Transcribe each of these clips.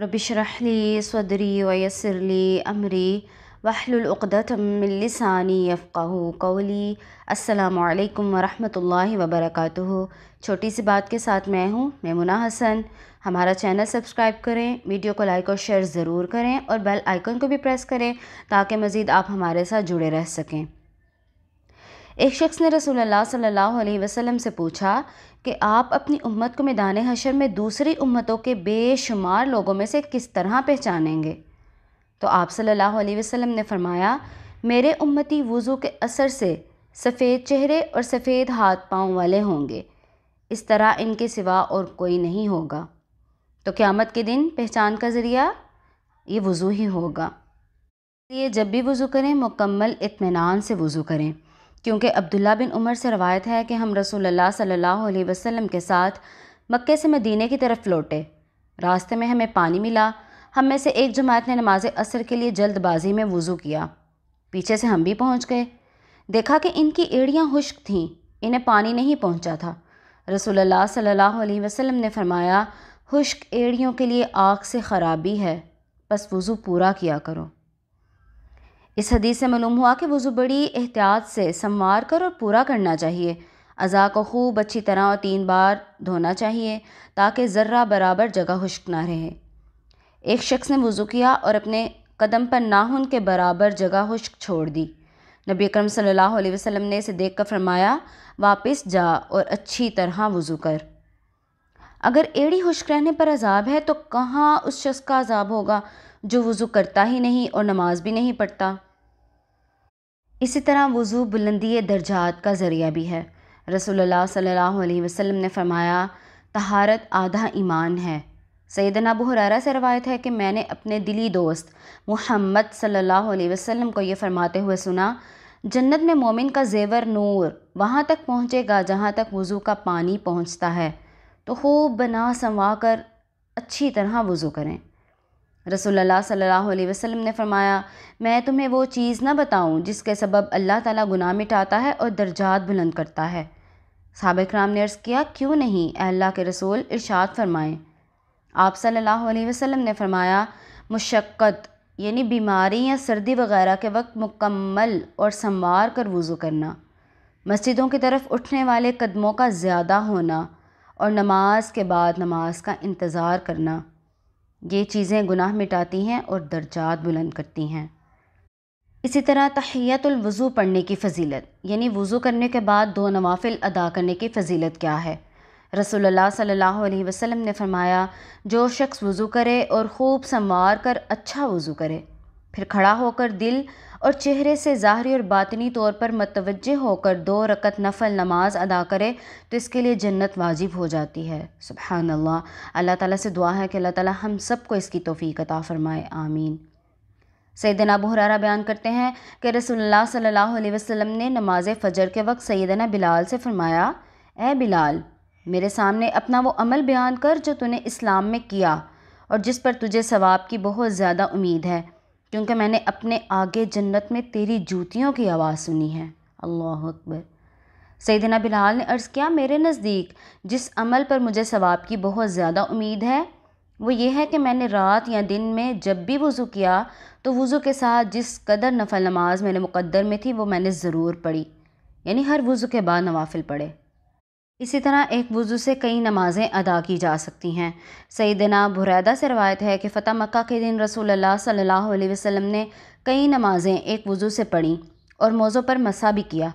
रबिशरहली सदरी वयसरली अमरी वहलुल़दम लसानी यफ़्क़ू कौली असलकम वरम वबरक छोटी सी बात के साथ मैं हूँ मुना हसन हमारा चैनल सब्सक्राइब करें वीडियो को लाइक और शेयर ज़रूर करें और बेल आइकन को भी प्रेस करें ताकि मज़ीद आप हमारे साथ जुड़े रह सकें एक शख्स ने रसूल सल्लल्लाहु अलैहि वसल्लम से पूछा कि आप अपनी उम्मत को मैदान हशर में दूसरी उम्मतों के बेशुमार लोगों में से किस तरह पहचानेंगे तो आप सल्लल्लाहु अलैहि वसल्लम ने फरमाया मेरे उम्मती वज़ू के असर से सफ़ेद चेहरे और सफ़ेद हाथ पाँव वाले होंगे इस तरह इनके सिवा और कोई नहीं होगा तो क़्यामत के दिन पहचान का ज़रिया ये वज़ू ही होगा इसलिए जब भी वज़ू करें मुकम्मल इतमान से वज़ू करें क्योंकि अब्दुल्ला बिन उमर से रवायत है कि हम रसोल्ला सल्ला वसलम के साथ मक्के से मदीने की तरफ लौटे रास्ते में हमें पानी मिला हम में से एक जमात ने नमाज असर के लिए जल्दबाजी में वज़ू किया पीछे से हम भी पहुँच गए देखा कि इनकी एड़ियाँ खुश्क थीं इन्हें पानी नहीं पहुँचा था रसोल्ला सल्ला वसलम ने फरमाया खुश्क एड़ियों के लिए आँख से ख़राबी है बस वज़ू पूरा किया करो इस हदीस से मालूम हुआ कि वज़ू बड़ी एहतियात से संवार कर और पूरा करना चाहिए अज़ा को खूब अच्छी तरह और तीन बार धोना चाहिए ताकि ज़र्रा बराबर जगह खुश्क ना रहे एक शख्स ने वज़ू किया और अपने कदम पर नाखून के बराबर जगह खुश्क छोड़ दी नबी अकरम सल्लल्लाहु अलैहि वसल्लम ने इसे देख कर फरमाया वापस जा और अच्छी तरह वज़ू कर अगर एड़ी खुश्क रहने पर अजाब है तो कहाँ उस शख्स का अजाब होगा जो वज़ू करता ही नहीं और नमाज भी नहीं पढ़ता इसी तरह वज़ू बुलंदी दर्जात का ज़रिया भी है रसोल्ला सल्ला वसम ने फ़रमाया तहारत आधा ईमान है सैदना अबू से रवायत है कि मैंने अपने दिली दोस्त मोहम्मद सल्ला वसम को यह फरमाते हुए सुना जन्नत में मोमिन का जेवर नूर वहाँ तक पहुँचेगा जहाँ तक वज़ू का पानी पहुँचता है तो खूब बना संवा कर अच्छी तरह वज़ू करें रसोल्ला सल्ह वसलम ने फ़रमाया मैं तुम्हें वो चीज़ ना बताऊँ जिसके सबब अल्लाह ताला गुनाह मिटाता है और दर्जात बुलंद करता है सबक राम ने अर्ज़ किया क्यों नहीं अल्लाह के रसूल इरशाद फरमाएँ आप सल्लल्लाहु अलैहि वसल्लम ने फ़रमाया मुशक्क़त यानी बीमारी या सर्दी वगैरह के वक्त मुकम्मल और संवार कर वज़ू करना मस्जिदों की तरफ उठने वाले कदमों का ज़्यादा होना और नमाज के बाद नमाज का इंतज़ार करना ये चीज़ें गुनाह मिटाती हैं और दर्जात बुलंद करती हैं इसी तरह तहियतुलवज़ू पढ़ने की फ़जीलत यानी वज़ू करने के बाद दो नवाफिल अदा करने की फ़जीलत क्या है रसोल्ला सल्लल्लाहु अलैहि वसल्लम ने फरमाया जो शख्स वज़ू करे और ख़ूब संवार कर अच्छा वज़ू करे फिर खड़ा होकर दिल और चेहरे से ज़ाहरी और बातनी तौर पर मतवज़ होकर दो रकत नफल नमाज अदा करे तो इसके लिए जन्नत वाजिब हो जाती है सुबहान अल्लाह अल्लाह ताला से दुआ है कि अल्लाह ताला हम सबको इसकी तोफ़ी अता फ़रमाए आमीन सैदना बुहरारा बयान करते हैं कि रसोल्ला सल्ला वसम ने नमाज फ़जर के वक्त सैदना बिलाल से फ़रमाया ए बिलाल मेरे सामने अपना वो अमल बयान कर जो तूने इस्लाम में किया और जिस पर तुझे सवाब की बहुत ज़्यादा उम्मीद है क्योंकि मैंने अपने आगे जन्नत में तेरी जूतियों की आवाज़ सुनी है अल्लाह अकबर सैदना बिलाल ने अर्ज़ किया मेरे नज़दीक जिस अमल पर मुझे सवाब की बहुत ज़्यादा उम्मीद है वो ये है कि मैंने रात या दिन में जब भी वज़ू किया तो वज़ू के साथ जिस कदर नफल नमाज मैंने मुकद्दर में थी वो मैंने ज़रूर पढ़ी यानी हर वज़ू के बाद नवाफिल पढ़े इसी तरह एक वज़ू से कई नमाज़ें अदा की जा सकती हैं सईदना बुरैदा से रवायत है कि फ़तेह मक् के दिन रसूल अल्लाह सल्लल्लाहु अलैहि वसल्लम ने कई नमाज़ें एक वज़ू से पढ़ी और मौज़ों पर मसा भी किया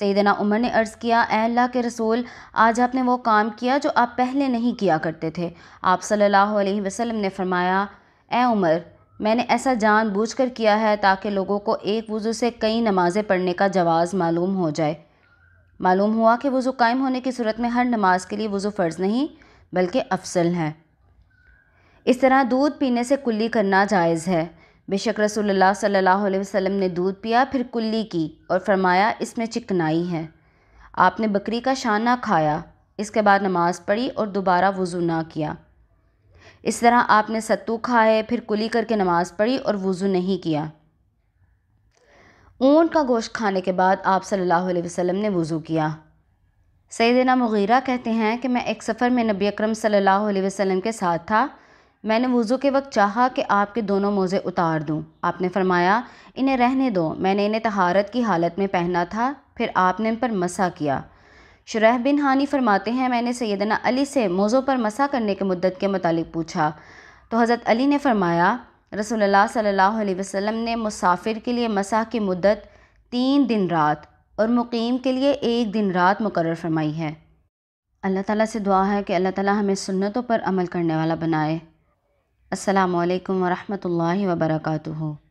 सईदना उमर ने अर्ज़ किया अल्लाह के रसूल आज आपने वो काम किया जो आप पहले नहीं किया करते थे आप सल्लल्लाहु अलैहि वसल्लम ने फरमाया ए उमर मैंने ऐसा जान कर किया है ताकि लोगों को एक वज़ू से कई नमाज़ें पढ़ने का जवाज़ मालूम हो जाए मालूम हुआ कि वज़ू कायम होने की सूरत में हर नमाज के लिए वज़ू फ़र्ज़ नहीं बल्कि अफसल है इस तरह दूध पीने से कुल्ली करना जायज़ है बेशक रसूलुल्लाह सल्लल्लाहु अलैहि वसल्लम ने दूध पिया फिर कुल्ली की और फरमाया इसमें चिकनाई है आपने बकरी का शाना खाया इसके बाद नमाज़ पढ़ी और दोबारा वज़ू ना किया इस तरह आपने सत्तू खाए फिर कुली करके नमाज़ पढ़ी और वज़ू नहीं किया ऊन का गोश्त खाने के बाद आप सल्लल्लाहु अलैहि वसल्लम ने वज़ू किया सैदना मुगीरा कहते हैं कि मैं एक सफ़र में नबी अकरम सल्लल्लाहु अलैहि वसल्लम के साथ था मैंने वज़ू के वक्त चाहा कि आपके दोनों मोज़े उतार दूं। आपने फरमाया इन्हें रहने दो मैंने इन्हें तहारत की हालत में पहना था फिर आपने इन पर मसा किया शुरह बिन हानी फरमाते हैं मैंने सैदना अली से मोज़ों पर मसा करने के मुद्दत के मतलब पूछा तो हज़रत अली ने फरमाया रसोल्ला सल्लल्लाहु ने मुसाफिर के लिए मसा की मदत तीन दिन रात और मुकीम के लिए एक दिन रात मुकर फरमाई है अल्लाह ताला से दुआ है कि अल्लाह ताला हमें सुन्नतों पर अमल करने वाला बनाए अस्सलाम वालेकुम वर्का